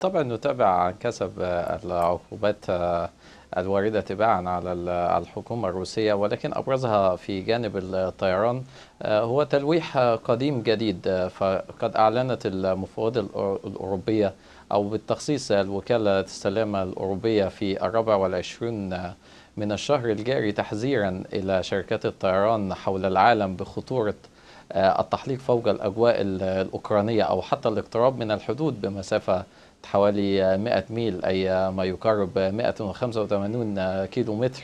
طبعا نتابع كسب آه، العقوبات آه، الواردة تباعا على الحكومة الروسية ولكن أبرزها في جانب الطيران آه، هو تلويح قديم جديد فقد أعلنت المفوضية الأوروبية أو بالتخصيص الوكالة السلامة الأوروبية في الرابع والعشرون من الشهر الجاري تحذيرا إلى شركات الطيران حول العالم بخطورة التحليق فوق الأجواء الأوكرانية أو حتى الاقتراب من الحدود بمسافة حوالي 100 ميل أي ما يقارب 185 كيلو متر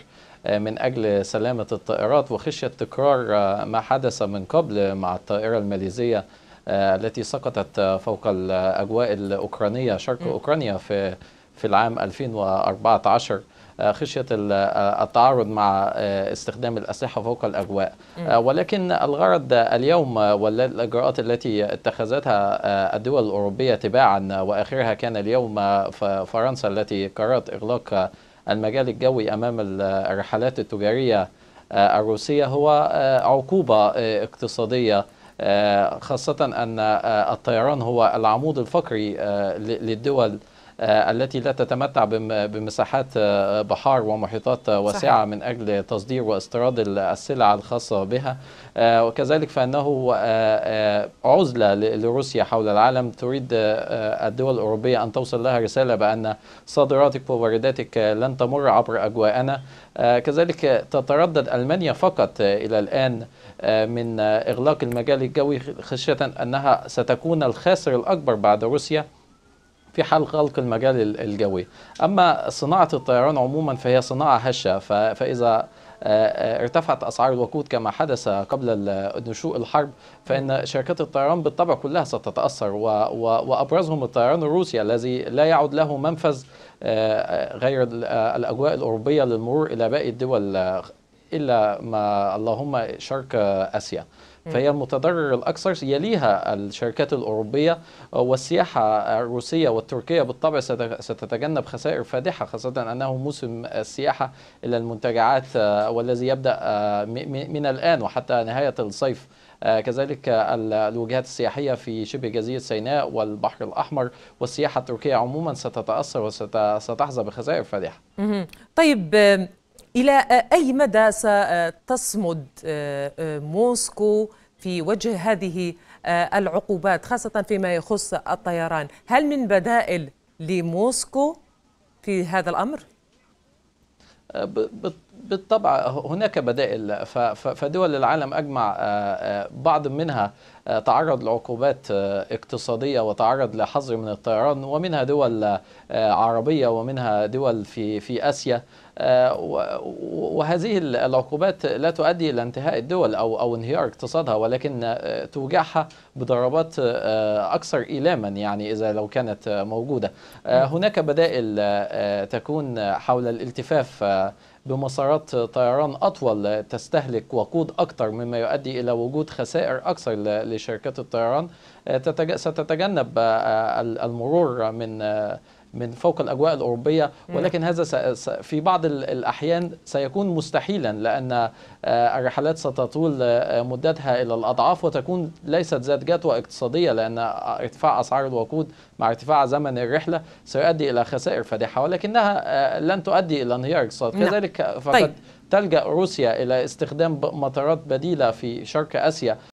من أجل سلامة الطائرات وخشية تكرار آه، ما حدث من قبل مع الطائرة الماليزية آه، التي سقطت فوق الأجواء الأوكرانية شرق أوكرانيا في في العام 2014 خشيه آه، التعارض مع آه، استخدام الاسلحه فوق الاجواء آه، ولكن الغرض اليوم والاجراءات التي اتخذتها الدول الاوروبيه تباعا واخرها كان اليوم فرنسا التي قررت اغلاق المجال الجوي امام الرحلات التجاريه الروسيه هو عقوبه اقتصاديه خاصة أن الطيران هو العمود الفقري للدول آه، التي لا تتمتع بمساحات آه، بحار ومحيطات آه، واسعة صحيح. من أجل تصدير واستيراد السلع الخاصة بها وكذلك فأنه عزلة لروسيا حول العالم تريد الدول الأوروبية أن توصل لها رسالة بأن صادراتك ووارداتك لن تمر عبر أجواءنا كذلك تتردد ألمانيا فقط إلى الآن من إغلاق المجال الجوي خشية أنها ستكون الخاسر الأكبر بعد روسيا في حال غلق المجال الجوي أما صناعة الطيران عموما فهي صناعة هشة فإذا آه، آه، ارتفعت اسعار الوقود كما حدث قبل نشوء الحرب فان شركات الطيران بالطبع كلها ستتاثر وابرزهم الطيران الروسي الذي لا يعد له منفذ آه، غير الاجواء الاوروبيه للمرور الى باقي الدول الا ما اللهم شرق اسيا. فهي المتضرر الأكثر يليها الشركات الأوروبية والسياحة الروسية والتركية بالطبع ستتجنب خسائر فادحة خاصة أنه موسم السياحة إلى المنتجعات آه، والذي يبدأ آه، من الآن وحتى نهاية الصيف آه، كذلك الوجهات السياحية في شبه جزيرة سيناء والبحر الأحمر والسياحة التركية عموما ستتأثر وستحظى بخسائر فادحة طيب إلى أي مدى ستصمد آه، آه، موسكو في وجه هذه آه، العقوبات خاصة فيما يخص الطيران هل من بدائل لموسكو في هذا الأمر؟ بالطبع هناك بدائل فدول العالم أجمع آه، آه، بعض منها آه، تعرض لعقوبات اقتصادية وتعرض لحظر من الطيران ومنها دول عربية ومنها دول في في آسيا وهذه العقوبات لا تؤدي إلى انتهاء الدول أو أو انهيار اقتصادها ولكن توجعها بضربات أكثر إيلاما يعني إذا لو كانت موجودة هناك بدائل تكون حول الالتفاف بمسارات طيران أطول تستهلك وقود أكثر مما يؤدي إلى وجود خسائر أكثر لشركات الطيران آه، ستتجنب آه، المرور من آه، من فوق الأجواء الأوروبية ولكن هذا في بعض الأحيان سيكون مستحيلا لأن آه، الرحلات ستطول آه، مدتها إلى الأضعاف وتكون ليست ذات جدوى اقتصادية لأن ارتفاع أسعار الوقود مع ارتفاع زمن الرحلة سيؤدي إلى خسائر فادحة ولكنها آه، لن تؤدي إلى انهيار اقتصاد نعم. كذلك فقد طيب. تلجأ روسيا إلى استخدام مطارات بديلة في شرق آسيا